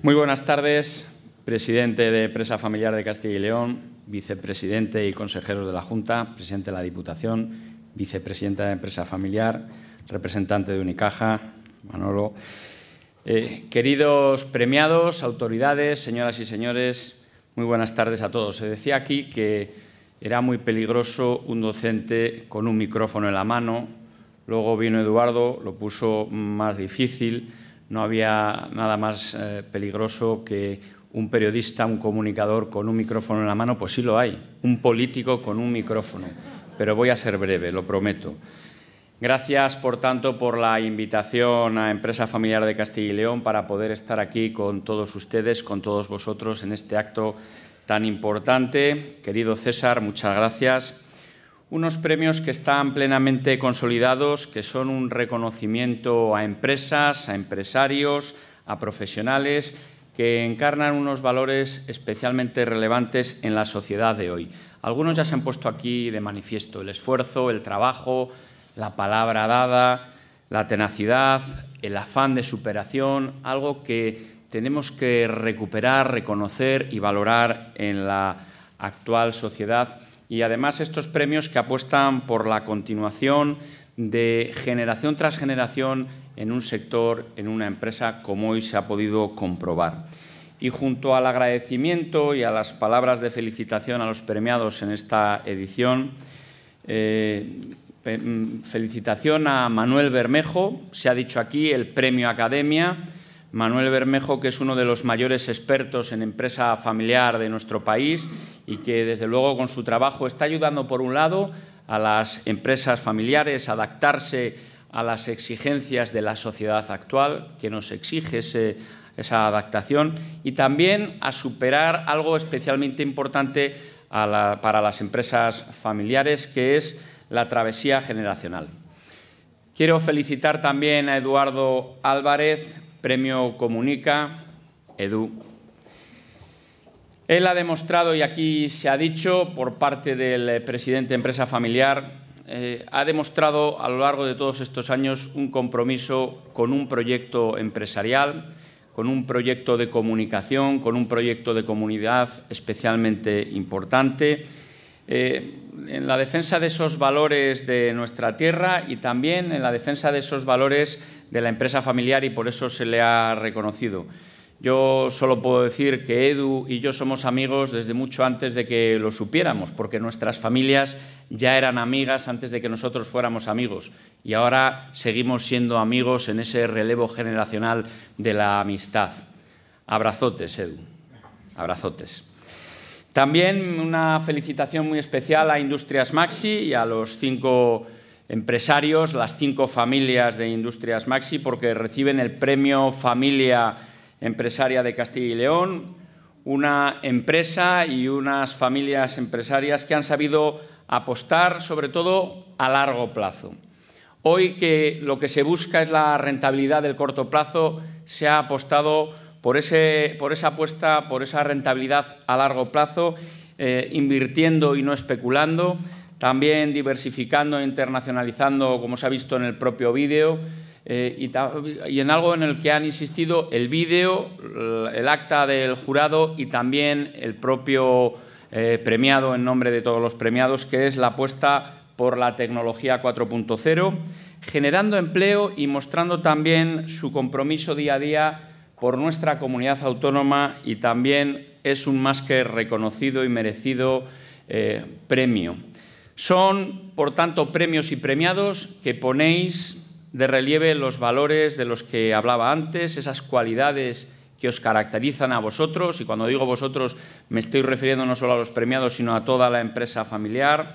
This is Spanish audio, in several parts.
Muy buenas tardes, presidente de Empresa Familiar de Castilla y León, vicepresidente y consejeros de la Junta, presidente de la Diputación, vicepresidenta de Empresa Familiar, representante de Unicaja, Manolo. Eh, queridos premiados, autoridades, señoras y señores, muy buenas tardes a todos. Se decía aquí que era muy peligroso un docente con un micrófono en la mano. Luego vino Eduardo, lo puso más difícil no había nada más eh, peligroso que un periodista, un comunicador con un micrófono en la mano, pues sí lo hay, un político con un micrófono. Pero voy a ser breve, lo prometo. Gracias, por tanto, por la invitación a Empresa Familiar de Castilla y León para poder estar aquí con todos ustedes, con todos vosotros en este acto tan importante. Querido César, muchas gracias. Unos premios que están plenamente consolidados, que son un reconocimiento a empresas, a empresarios, a profesionales que encarnan unos valores especialmente relevantes en la sociedad de hoy. Algunos ya se han puesto aquí de manifiesto, el esfuerzo, el trabajo, la palabra dada, la tenacidad, el afán de superación, algo que tenemos que recuperar, reconocer y valorar en la actual sociedad y además estos premios que apuestan por la continuación de generación tras generación en un sector, en una empresa, como hoy se ha podido comprobar. Y junto al agradecimiento y a las palabras de felicitación a los premiados en esta edición, eh, mm, felicitación a Manuel Bermejo, se ha dicho aquí el Premio Academia, Manuel Bermejo, que es uno de los mayores expertos en empresa familiar de nuestro país y que desde luego con su trabajo está ayudando por un lado a las empresas familiares a adaptarse a las exigencias de la sociedad actual, que nos exige esa adaptación, y también a superar algo especialmente importante para las empresas familiares, que es la travesía generacional. Quiero felicitar también a Eduardo Álvarez Premio Comunica, Edu. Él ha demostrado, y aquí se ha dicho por parte del eh, presidente de Empresa Familiar, eh, ha demostrado a lo largo de todos estos años un compromiso con un proyecto empresarial, con un proyecto de comunicación, con un proyecto de comunidad especialmente importante. Eh, en la defensa de esos valores de nuestra tierra y también en la defensa de esos valores de la empresa familiar y por eso se le ha reconocido. Yo solo puedo decir que Edu y yo somos amigos desde mucho antes de que lo supiéramos, porque nuestras familias ya eran amigas antes de que nosotros fuéramos amigos. Y ahora seguimos siendo amigos en ese relevo generacional de la amistad. Abrazotes, Edu. Abrazotes. También una felicitación muy especial a Industrias Maxi y a los cinco empresarios, las cinco familias de Industrias Maxi, porque reciben el premio Familia Empresaria de Castilla y León, una empresa y unas familias empresarias que han sabido apostar sobre todo a largo plazo. Hoy que lo que se busca es la rentabilidad del corto plazo, se ha apostado por, esa apuesta, por esa rentabilidad a largo plazo, eh, invirtiendo y no especulando, también diversificando internacionalizando, como se ha visto en el propio vídeo, eh, y, en algo en el que han insistido el vídeo, el acta del jurado y también el propio eh, premiado en nombre de todos los premiados, que es la apuesta por la tecnología 4.0, generando empleo y mostrando también su compromiso día a día por nuestra comunidad autónoma y también es un más que reconocido y merecido eh, premio. Son, por tanto, premios y premiados que ponéis de relieve los valores de los que hablaba antes, esas cualidades que os caracterizan a vosotros, y cuando digo vosotros me estoy refiriendo no solo a los premiados, sino a toda la empresa familiar,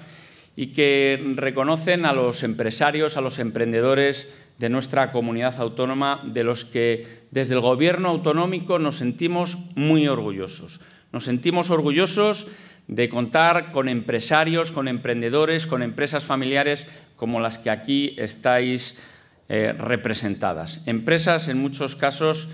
y que reconocen a los empresarios, a los emprendedores de nuestra comunidad autónoma, de los que desde el Gobierno autonómico nos sentimos muy orgullosos. Nos sentimos orgullosos de contar con empresarios, con emprendedores, con empresas familiares como las que aquí estáis eh, representadas. Empresas, en muchos casos,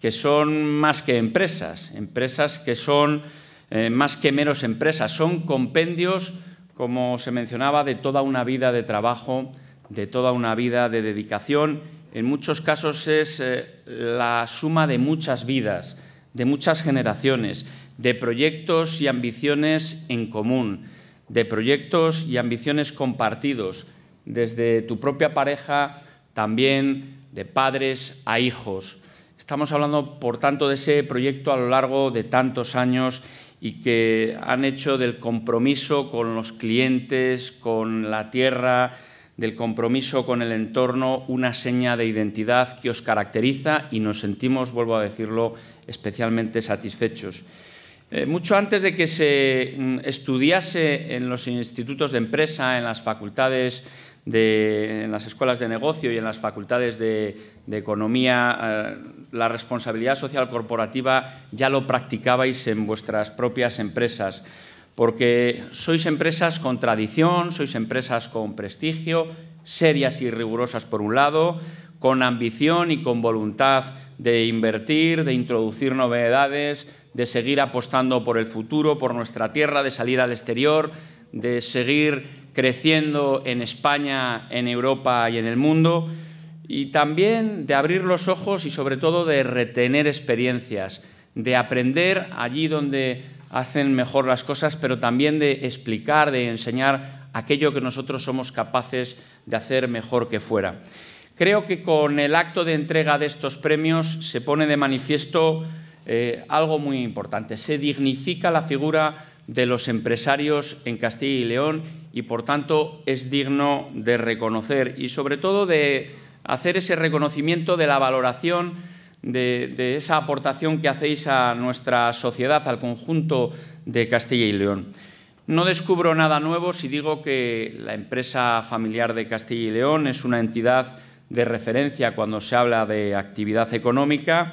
que son más que empresas, empresas que son eh, más que meros empresas, son compendios como se mencionaba, de toda una vida de trabajo, de toda una vida de dedicación. En muchos casos es eh, la suma de muchas vidas, de muchas generaciones, de proyectos y ambiciones en común, de proyectos y ambiciones compartidos, desde tu propia pareja, también de padres a hijos. Estamos hablando, por tanto, de ese proyecto a lo largo de tantos años y que han hecho del compromiso con los clientes, con la tierra, del compromiso con el entorno, una seña de identidad que os caracteriza y nos sentimos, vuelvo a decirlo, especialmente satisfechos. Eh, mucho antes de que se mm, estudiase en los institutos de empresa, en las facultades de, en las escuelas de negocio y en las facultades de, economía eh, la responsabilidad social corporativa ya lo practicabais en vuestras propias empresas, porque sois empresas con tradición, sois empresas con prestigio, serias y rigurosas por un lado, con ambición y con voluntad de invertir, de introducir novedades, de seguir apostando por el futuro, por nuestra tierra, de salir al exterior, de seguir creciendo en España, en Europa y en el mundo y también de abrir los ojos y sobre todo de retener experiencias, de aprender allí donde hacen mejor las cosas, pero también de explicar, de enseñar aquello que nosotros somos capaces de hacer mejor que fuera. Creo que con el acto de entrega de estos premios se pone de manifiesto eh, algo muy importante. Se dignifica la figura de los empresarios en Castilla y León y, por tanto, es digno de reconocer y, sobre todo, de hacer ese reconocimiento de la valoración de, esa aportación que hacéis a nuestra sociedad, al conjunto de Castilla y León. No descubro nada nuevo si digo que la empresa familiar de Castilla y León es una entidad de referencia cuando se habla de actividad económica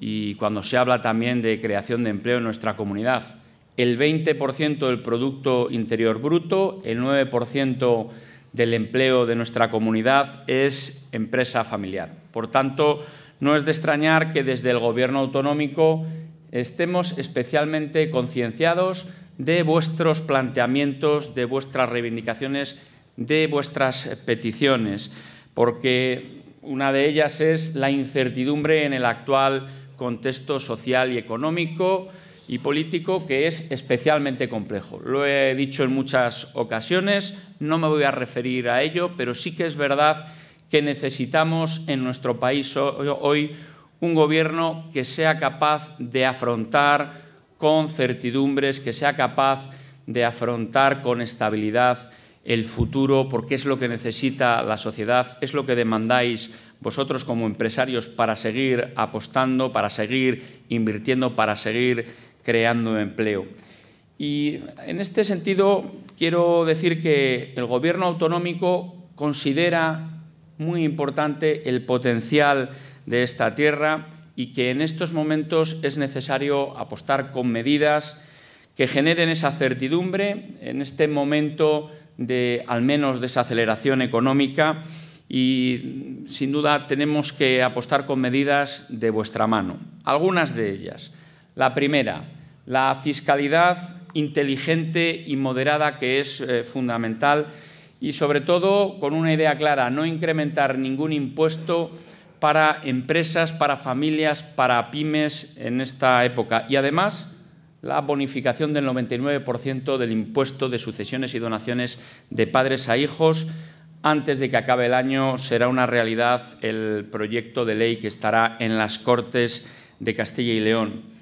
y cuando se habla también de creación de empleo en nuestra comunidad. El 20% del Producto Interior Bruto, el 9% del empleo de nuestra comunidad es empresa familiar. Por tanto, no es de extrañar que desde el Gobierno autonómico estemos especialmente concienciados de vuestros planteamientos, de vuestras reivindicaciones, de vuestras peticiones, porque una de ellas es la incertidumbre en el actual contexto social y económico, y político que es especialmente complejo. Lo he dicho en muchas ocasiones, no me voy a referir a ello, pero sí que es verdad que necesitamos en nuestro país hoy un gobierno que sea capaz de afrontar con certidumbres, que sea capaz de afrontar con estabilidad el futuro, porque es lo que necesita la sociedad, es lo que demandáis vosotros como empresarios para seguir apostando, para seguir invirtiendo, para seguir creando empleo. Y en este sentido quiero decir que el Gobierno autonómico considera muy importante el potencial de esta tierra y que en estos momentos es necesario apostar con medidas que generen esa certidumbre en este momento de al menos desaceleración económica y sin duda tenemos que apostar con medidas de vuestra mano. Algunas de ellas. La primera, la fiscalidad inteligente y moderada que es eh, fundamental y sobre todo con una idea clara, no incrementar ningún impuesto para empresas, para familias, para pymes en esta época. Y además la bonificación del 99% del impuesto de sucesiones y donaciones de padres a hijos. Antes de que acabe el año será una realidad el proyecto de ley que estará en las Cortes de Castilla y León.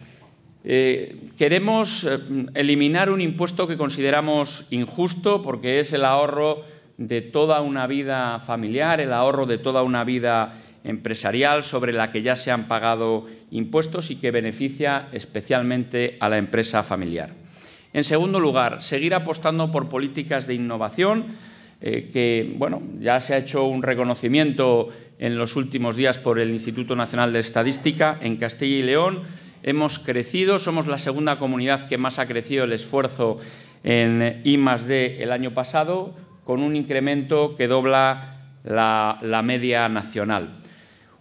Eh, queremos eh, eliminar un impuesto que consideramos injusto porque es el ahorro de toda una vida familiar, el ahorro de toda una vida empresarial sobre la que ya se han pagado impuestos y que beneficia especialmente a la empresa familiar. En segundo lugar, seguir apostando por políticas de innovación, eh, que bueno, ya se ha hecho un reconocimiento en los últimos días por el Instituto Nacional de Estadística en Castilla y León, hemos crecido, somos la segunda comunidad que más ha crecido el esfuerzo en I +D el año pasado, con un incremento que dobla la, media nacional.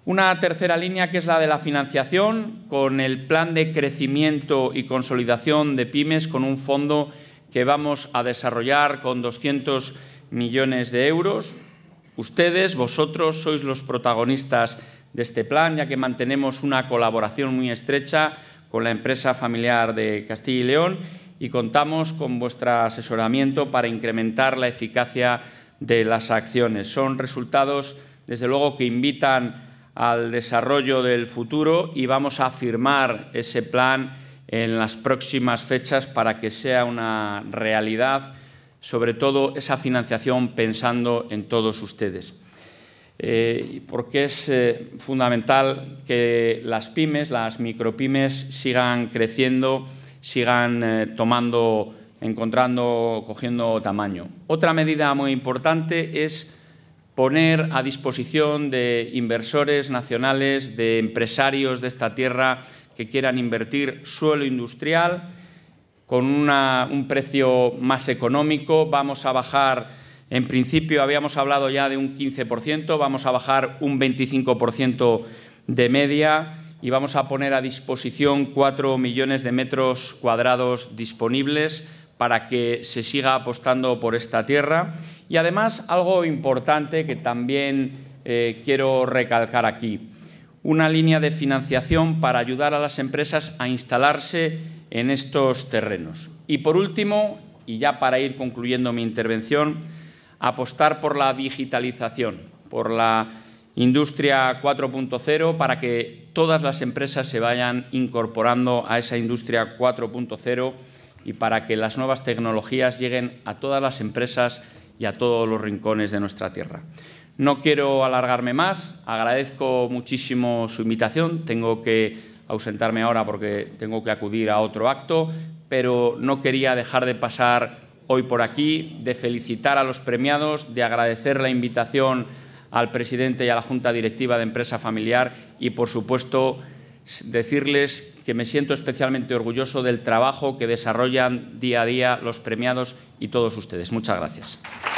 Una tercera línea que es la de la financiación, con el plan de crecimiento y consolidación de pymes, con un fondo que vamos a desarrollar con 200 millones de euros. Ustedes, vosotros, sois los protagonistas de este plan, ya que mantenemos una colaboración muy estrecha con la empresa familiar de Castilla y León y contamos con vuestro asesoramiento para incrementar la eficacia de las acciones. Son resultados, desde luego, que invitan al desarrollo del futuro y vamos a firmar ese plan en las próximas fechas para que sea una realidad, sobre todo esa financiación pensando en todos ustedes. Eh, porque es eh, fundamental que las pymes, las micropymes, sigan creciendo, sigan eh, tomando, encontrando, cogiendo tamaño. Otra medida muy importante es poner a disposición de inversores nacionales, de empresarios de esta tierra que quieran invertir suelo industrial con un precio más económico. Vamos a bajar en principio habíamos hablado ya de un 15%, vamos a bajar un 25% de media y vamos a poner a disposición 4 millones de metros cuadrados disponibles para que se siga apostando por esta tierra. Y además algo importante que también eh, quiero recalcar aquí, una línea de financiación para ayudar a las empresas a instalarse en estos terrenos. Y por último, y ya para ir concluyendo mi intervención, apostar por la digitalización, por la industria 4.0, para que todas las empresas se vayan incorporando a esa industria 4.0 y para que las nuevas tecnologías lleguen a todas las empresas y a todos los rincones de nuestra tierra. No quiero alargarme más, agradezco muchísimo su invitación, tengo que ausentarme ahora porque tengo que acudir a otro acto, pero no quería dejar de pasar hoy por aquí, de felicitar a los premiados, de agradecer la invitación al presidente y a la Junta Directiva de Empresa Familiar y, por supuesto, decirles que me siento especialmente orgulloso del trabajo que desarrollan día a día los premiados y todos ustedes. Muchas gracias.